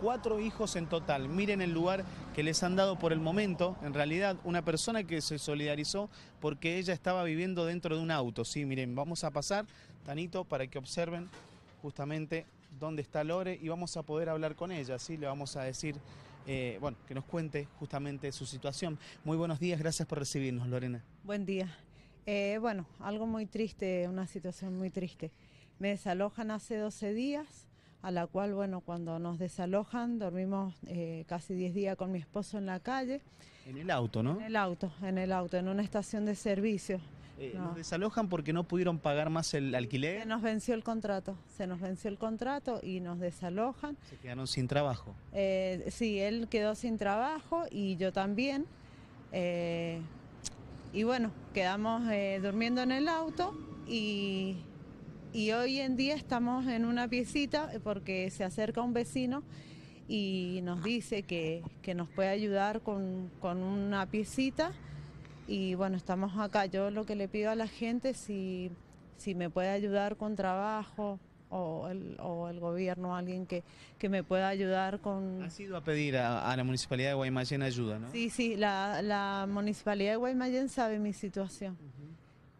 cuatro hijos en total. Miren el lugar que les han dado por el momento. En realidad, una persona que se solidarizó porque ella estaba viviendo dentro de un auto. Sí, miren, vamos a pasar, Tanito, para que observen justamente dónde está Lore y vamos a poder hablar con ella, ¿sí? Le vamos a decir, eh, bueno, que nos cuente justamente su situación. Muy buenos días, gracias por recibirnos, Lorena. Buen día. Eh, bueno, algo muy triste, una situación muy triste. Me desalojan hace 12 días, a la cual, bueno, cuando nos desalojan, dormimos eh, casi 10 días con mi esposo en la calle. En el auto, ¿no? En el auto, en el auto, en una estación de servicio. Eh, ¿Nos desalojan porque no pudieron pagar más el alquiler? Se nos venció el contrato, se nos venció el contrato y nos desalojan. ¿Se quedaron sin trabajo? Eh, sí, él quedó sin trabajo y yo también. y bueno, quedamos durmiendo en el auto y y hoy en día estamos en una piecita porque se acerca un vecino y nos dice que, nos puede ayudar con, una piecita y bueno, estamos acá. Yo lo que le pido a la gente si, si me puede ayudar con trabajo o el, o el gobierno, alguien que, que, me pueda ayudar con... Ha sido a pedir a, la Municipalidad de Guaymallén ayuda, ¿no? Sí, sí, la, la Municipalidad de Guaymallén sabe mi situación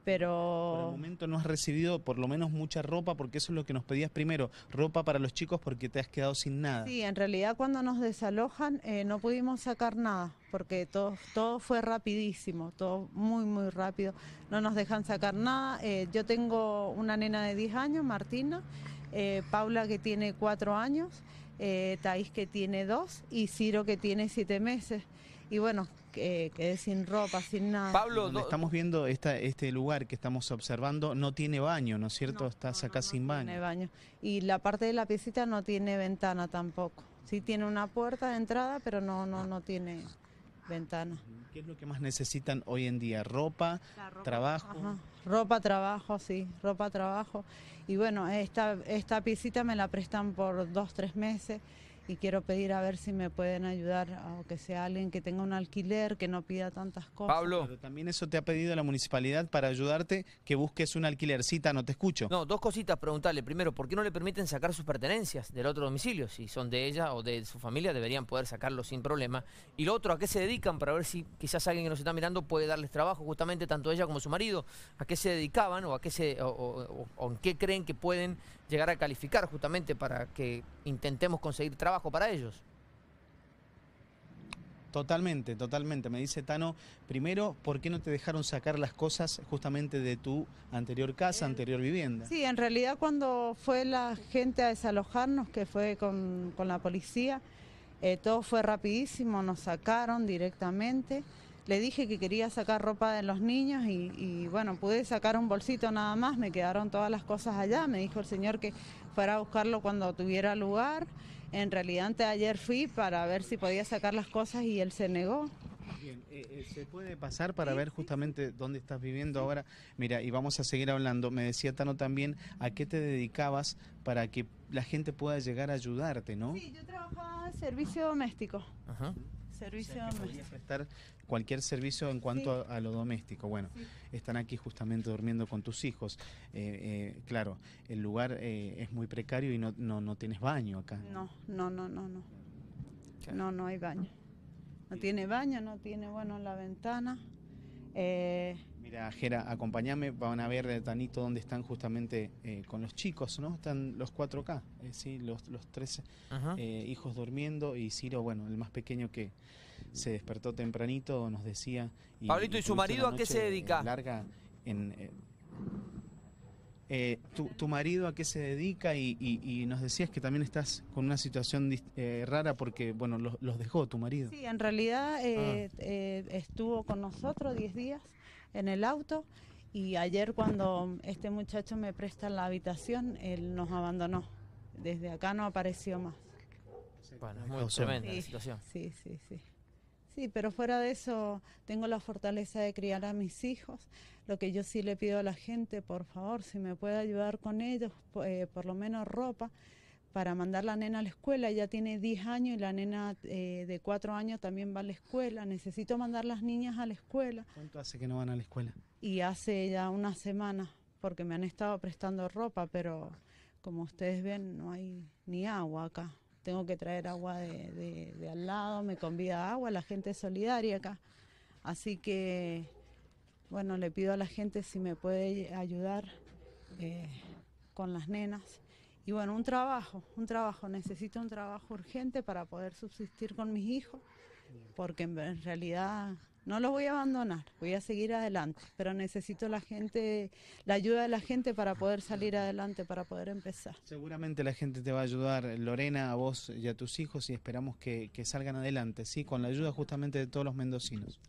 pero... Por el momento no has recibido por lo menos mucha ropa, porque eso es lo que nos pedías primero, ropa para los chicos porque te has quedado sin nada. Sí, en realidad cuando nos desalojan eh, no pudimos sacar nada, porque todo, todo fue rapidísimo, todo muy, muy rápido. No nos dejan sacar nada. Eh, yo tengo una nena de 10 años, Martina, eh, Paula que tiene 4 años, Thais que tiene 2 y Ciro que tiene 7 meses y bueno, que, quedé sin ropa, sin nada. Pablo, Donde estamos viendo este lugar que estamos observando, no tiene baño, ¿no es cierto? No, Estás acá sin baño. No tiene baño. Y la parte de la piecita no tiene ventana tampoco. Sí tiene una puerta de entrada, pero no, no, no tiene ventana. ¿Qué es lo que más necesitan hoy en día? ¿Ropa, trabajo? Ropa, trabajo, sí, ropa, trabajo. Y bueno, esta, esta piecita me la prestan por dos, tres meses y quiero pedir a ver si me pueden ayudar o que sea alguien que tenga un alquiler, que no pida tantas cosas. Pablo. también eso te ha pedido la municipalidad para ayudarte que busques un alquilercita, no te escucho. No, dos cositas preguntarle. Primero, ¿por qué no le permiten sacar sus pertenencias del otro domicilio? Si son de ella o de su familia, deberían poder sacarlo sin problema. Y lo otro, ¿a qué se dedican? Para ver si quizás alguien que nos está mirando puede darles trabajo, justamente tanto ella como su marido. ¿A qué se dedicaban o a qué se o en qué creen que pueden llegar a calificar justamente para que intentemos conseguir trabajo para ellos. Totalmente, totalmente. Me dice Tano, primero, ¿por qué no te dejaron sacar las cosas justamente de tu anterior casa, anterior vivienda? Sí, en realidad cuando fue la gente a desalojarnos, que fue con, la policía, eh, todo fue rapidísimo, nos sacaron directamente le dije que quería sacar ropa de los niños y, bueno, pude sacar un bolsito nada más, me quedaron todas las cosas allá, me dijo el señor que fuera a buscarlo cuando tuviera lugar. En realidad antes ayer fui para ver si podía sacar las cosas y él se negó. Bien, eh, eh, se puede pasar para ver justamente dónde estás viviendo ahora. Mira, y vamos a seguir hablando. Me decía Tano también a qué te dedicabas para que la gente pueda llegar a ayudarte, ¿no? Sí, yo trabajaba en servicio doméstico. Ajá servicio o cualquier servicio en cuanto a, lo doméstico. Bueno, están aquí justamente durmiendo con tus hijos. Eh, eh, claro, el lugar eh, es muy precario y no, no, no tienes baño acá. No, no, no, no, no. No, no hay baño. No tiene baño, no tiene, bueno, la ventana. Eh, Mira, Jera, acompáñame, van a ver eh, Tanito dónde están justamente eh, con los chicos, ¿no? Están los cuatro acá, eh, sí, los, tres hijos durmiendo y Ciro, bueno, el más pequeño que se despertó tempranito, nos decía... Y, Pablito, ¿y, su marido a qué se dedica? Larga en... Tu, marido a qué se dedica y, nos decías que también estás con una situación rara porque, bueno, los, dejó tu marido. Sí, en realidad ah. estuvo con nosotros 10 días en el auto y ayer cuando este muchacho me presta la habitación, él nos abandonó. Desde acá no apareció más. Bueno, muy tremenda la situación. Sí, sí, sí. Sí, pero fuera de eso, tengo la fortaleza de criar a mis hijos. Lo que yo sí le pido a la gente, por favor, si me puede ayudar con ellos, eh, por lo menos ropa para mandar la nena a la escuela. Ella tiene 10 años y la nena eh, de 4 años también va a la escuela. Necesito mandar las niñas a la escuela. ¿Cuánto hace que no van a la escuela? Y hace ya una semana, porque me han estado prestando ropa, pero como ustedes ven, no hay ni agua acá. Tengo que traer agua de, al lado, me convida agua, la gente es solidaria acá. Así que, bueno, le pido a la gente si me puede ayudar eh, con las nenas y bueno, un trabajo, un trabajo, necesito un trabajo urgente para poder subsistir con mis hijos, porque en realidad no los voy a abandonar, voy a seguir adelante, pero necesito la gente, la ayuda de la gente para poder salir adelante, para poder empezar. Seguramente la gente te va a ayudar, Lorena, a vos y a tus hijos, y esperamos que, salgan adelante, ¿sí? Con la ayuda justamente de todos los mendocinos.